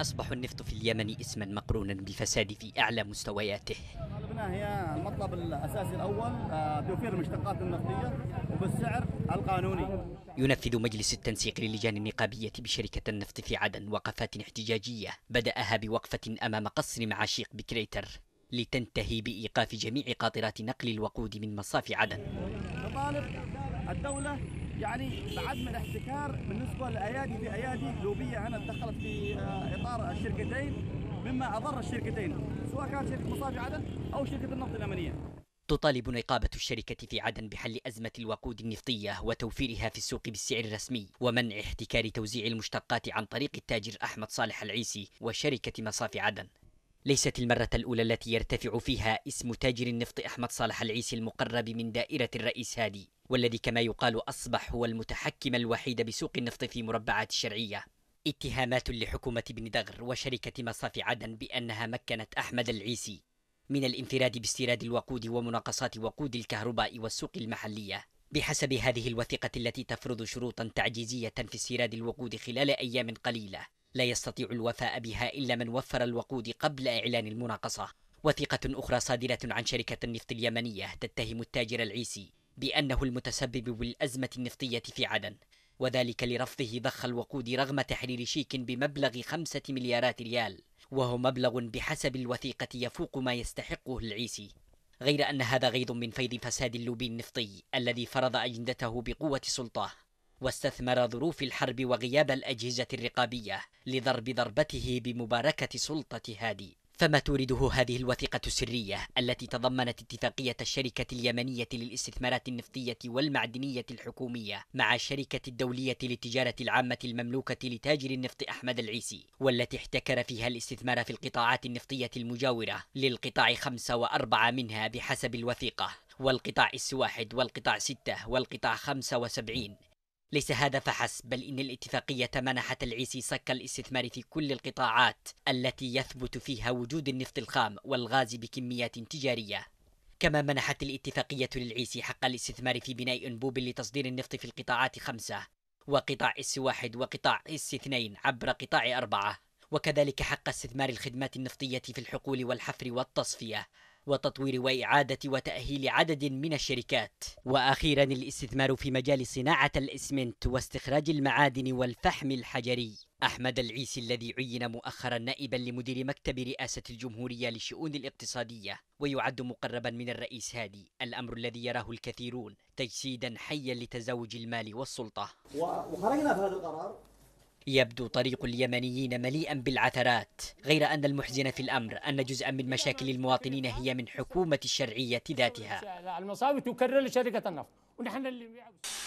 أصبح النفط في اليمن اسما مقرونا بالفساد في أعلى مستوياته طلبنا هي المطلب الأساسي الأول آه، توفير المشتقات النفطية وبالسعر القانوني ينفذ مجلس التنسيق للجان النقابية بشركة النفط في عدن وقفات احتجاجية بدأها بوقفة أمام قصر معاشيق بكريتر لتنتهي بإيقاف جميع قاطرات نقل الوقود من مصافي عدن نطالب الدولة يعني بعدم الاحتكار بالنسبة لأيادي بأيادي لوبية أنا دخلت في اضرار الشركتين مما اضر الشركتين سواء كانت شركه مصافي عدن او شركه النفط الامنيه تطالب نقابة الشركة في عدن بحل أزمة الوقود النفطية وتوفيرها في السوق بالسعر الرسمي ومنع احتكار توزيع المشتقات عن طريق التاجر أحمد صالح العيسي وشركة مصافي عدن ليست المرة الأولى التي يرتفع فيها اسم تاجر النفط أحمد صالح العيسي المقرب من دائرة الرئيس هادي والذي كما يقال أصبح هو المتحكم الوحيد بسوق النفط في مربعات الشرعية اتهامات لحكومة بن دغر وشركة مصاف عدن بأنها مكنت أحمد العيسي من الانفراد باستيراد الوقود ومناقصات وقود الكهرباء والسوق المحلية بحسب هذه الوثيقة التي تفرض شروطا تعجيزية في استيراد الوقود خلال أيام قليلة لا يستطيع الوفاء بها إلا من وفر الوقود قبل إعلان المناقصة وثيقة أخرى صادرة عن شركة النفط اليمنية تتهم التاجر العيسي بأنه المتسبب بالأزمة النفطية في عدن وذلك لرفضه ضخ الوقود رغم تحرير شيك بمبلغ خمسة مليارات ريال وهو مبلغ بحسب الوثيقة يفوق ما يستحقه العيسي غير أن هذا غيض من فيض فساد اللوبي النفطي الذي فرض أجندته بقوة السلطة واستثمر ظروف الحرب وغياب الأجهزة الرقابية لضرب ضربته بمباركة سلطة هادي فما تورده هذه الوثيقة السرية التي تضمنت اتفاقية الشركة اليمنية للاستثمارات النفطية والمعدنية الحكومية مع الشركة الدولية للتجارة العامة المملوكة لتاجر النفط أحمد العيسي والتي احتكر فيها الاستثمار في القطاعات النفطية المجاورة للقطاع خمسة وأربعة منها بحسب الوثيقة والقطاع السواحد والقطاع ستة والقطاع خمسة وسبعين ليس هذا فحسب بل إن الاتفاقية منحت العيسي صك الاستثمار في كل القطاعات التي يثبت فيها وجود النفط الخام والغاز بكميات تجارية كما منحت الاتفاقية للعيسي حق الاستثمار في بناء أنبوب لتصدير النفط في القطاعات خمسة وقطاع اس واحد وقطاع اس اثنين عبر قطاع أربعة وكذلك حق استثمار الخدمات النفطية في الحقول والحفر والتصفية وتطوير وإعادة وتأهيل عدد من الشركات وأخيرا الاستثمار في مجال صناعة الإسمنت واستخراج المعادن والفحم الحجري أحمد العيسي الذي عين مؤخرا نائبا لمدير مكتب رئاسة الجمهورية للشؤون الاقتصادية ويعد مقربا من الرئيس هادي الأمر الذي يراه الكثيرون تجسيدا حيا لتزاوج المال والسلطة وخرجنا في هذا القرار يبدو طريق اليمنيين مليئا بالعثرات غير أن المحزن في الأمر أن جزءا من مشاكل المواطنين هي من حكومة الشرعية ذاتها المصاوي تكرر لشركة النفط ونحن اللي